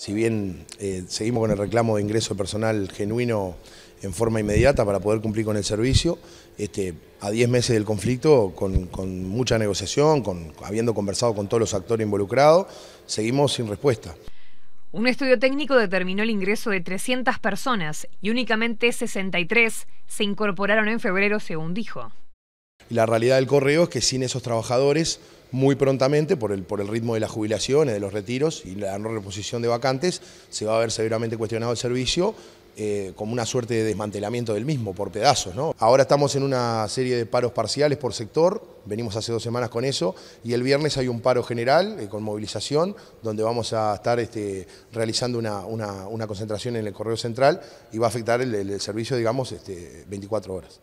Si bien eh, seguimos con el reclamo de ingreso de personal genuino en forma inmediata para poder cumplir con el servicio, este, a 10 meses del conflicto, con, mucha negociación, habiendo conversado con todos los actores involucrados, seguimos sin respuesta. Un estudio técnico determinó el ingreso de 300 personas y únicamente 63 se incorporaron en febrero, según dijo. La realidad del correo es que sin esos trabajadores muy prontamente por el, por el ritmo de las jubilaciones, de los retiros y la no reposición de vacantes, se va a ver severamente cuestionado el servicio eh, como una suerte de desmantelamiento del mismo por pedazos. ¿no? Ahora estamos en una serie de paros parciales por sector, venimos hace dos semanas con eso, y el viernes hay un paro general eh, con movilización, donde vamos a estar este, realizando una, concentración en el correo central y va a afectar el, servicio, digamos, este, 24 horas.